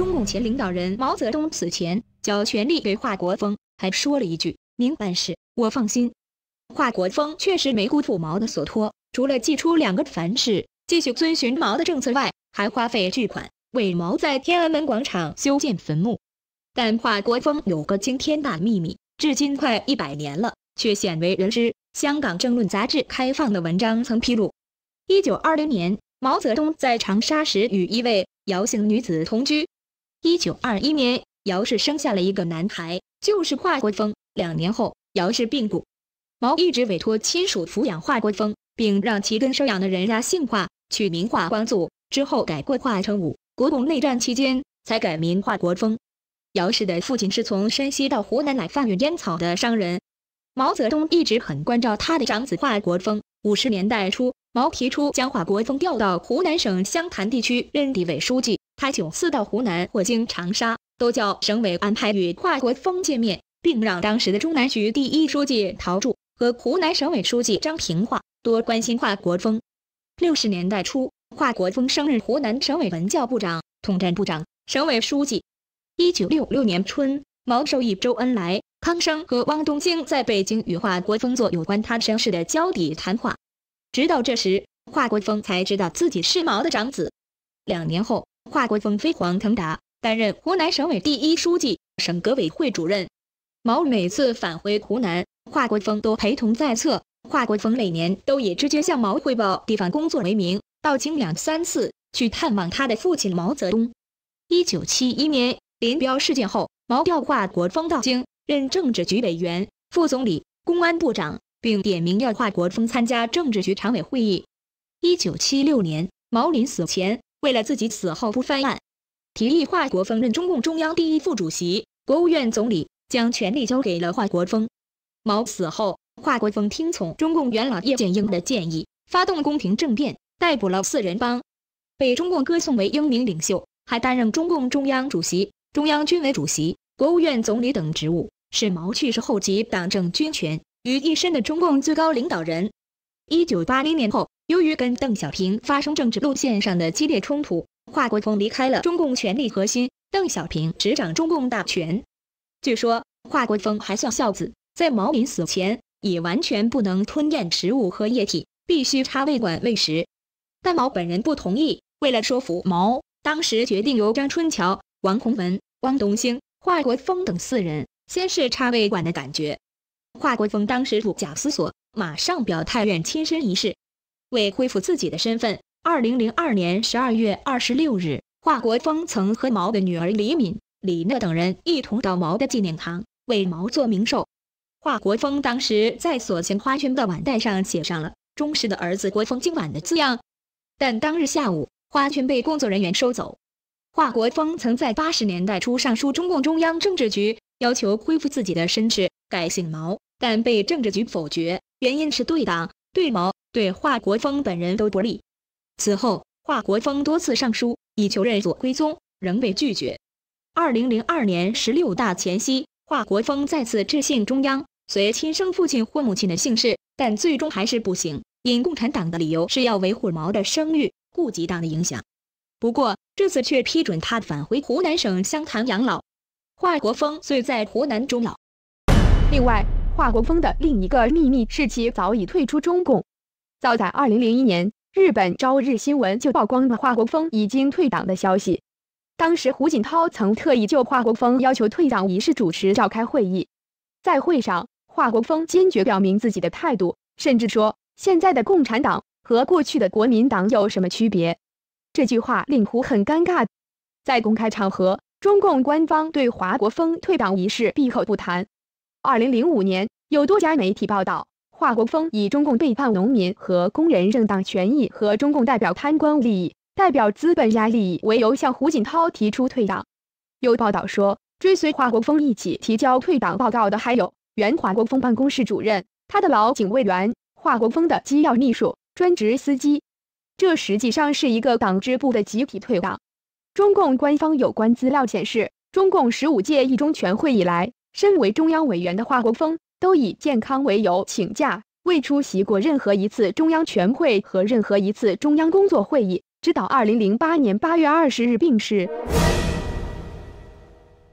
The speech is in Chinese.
中共前领导人毛泽东此前交权力给华国锋，还说了一句：“您办事，我放心。”华国锋确实没辜负毛的所托，除了祭出两个凡事，继续遵循毛的政策外，还花费巨款为毛在天安门广场修建坟墓。但华国锋有个惊天大秘密，至今快一百年了，却鲜为人知。香港政论杂志开放的文章曾披露，一九二零年毛泽东在长沙时与一位姚姓女子同居。一九二一年，姚氏生下了一个男孩，就是华国锋。两年后，姚氏病故，毛一直委托亲属抚养华国锋，并让其跟收养的人家姓华，取名华光祖，之后改过华成武。国共内战期间，才改名华国锋。姚氏的父亲是从山西到湖南来贩运烟草的商人。毛泽东一直很关照他的长子华国锋。五十年代初。毛提出将华国锋调到湖南省湘潭地区任地委书记，他九次到湖南或经长沙，都叫省委安排与华国锋见面，并让当时的中南局第一书记陶铸和湖南省委书记张平化多关心华国锋。六十年代初，华国锋升任湖南省委文教部长、统战部长、省委书记。一九六六年春，毛授意周恩来、康生和汪东兴在北京与华国锋做有关他身世的交底谈话。直到这时，华国锋才知道自己是毛的长子。两年后，华国锋飞黄腾达，担任湖南省委第一书记、省革委会主任。毛每次返回湖南，华国锋都陪同在侧。华国锋每年都以直接向毛汇报地方工作为名，到京两三次去探望他的父亲毛泽东。一九七一年林彪事件后，毛调华国锋到京，任政治局委员、副总理、公安部长。并点名要华国锋参加政治局常委会议。一九七六年，毛临死前为了自己死后不翻案，提议华国锋任中共中央第一副主席、国务院总理，将权力交给了华国锋。毛死后，华国锋听从中共元老叶剑英的建议，发动宫廷政变，逮捕了四人帮，被中共歌颂为英明领袖，还担任中共中央主席、中央军委主席、国务院总理等职务，是毛去世后及党政军权。与一身的中共最高领导人，一九八零年后，由于跟邓小平发生政治路线上的激烈冲突，华国锋离开了中共权力核心，邓小平执掌中共大权。据说华国锋还算孝子，在毛林死前，也完全不能吞咽食物和液体，必须插胃管喂食。但毛本人不同意，为了说服毛，当时决定由张春桥、王洪文、汪东兴、华国锋等四人，先是插胃管的感觉。华国锋当时不假思索，马上表态愿亲身一试。为恢复自己的身份，二零零二年十二月二十六日，华国锋曾和毛的女儿李敏、李讷等人一同到毛的纪念堂为毛做冥寿。华国锋当时在所献花圈的碗带上写上了“忠实的儿子国锋今晚”的字样，但当日下午，花圈被工作人员收走。华国锋曾在八十年代初上书中共中央政治局。要求恢复自己的身世，改姓毛，但被政治局否决，原因是对党、对毛、对华国锋本人都不利。此后，华国锋多次上书以求认祖归宗，仍被拒绝。二零零二年十六大前夕，华国锋再次致信中央，随亲生父亲或母亲的姓氏，但最终还是不行。因共产党的理由是要维护毛的声誉，顾及党的影响。不过这次却批准他返回湖南省湘潭养老。华国锋虽在湖南终老，另外，华国锋的另一个秘密是其早已退出中共。早在2001年，日本《朝日新闻》就曝光了华国锋已经退党的消息。当时，胡锦涛曾特意就华国锋要求退党一事主持召开会议，在会上，华国锋坚决表明自己的态度，甚至说：“现在的共产党和过去的国民党有什么区别？”这句话令胡很尴尬。在公开场合。中共官方对华国锋退党一事闭口不谈。二零零五年，有多家媒体报道，华国锋以中共背叛农民和工人正当权益，和中共代表贪官利益、代表资本家利益为由，向胡锦涛提出退党。有报道说，追随华国锋一起提交退党报告的还有原华国锋办公室主任、他的老警卫员、华国锋的机要秘书、专职司机。这实际上是一个党支部的集体退党。中共官方有关资料显示，中共十五届一中全会以来，身为中央委员的华国锋都以健康为由请假，未出席过任何一次中央全会和任何一次中央工作会议，直到二零零八年八月二十日病逝。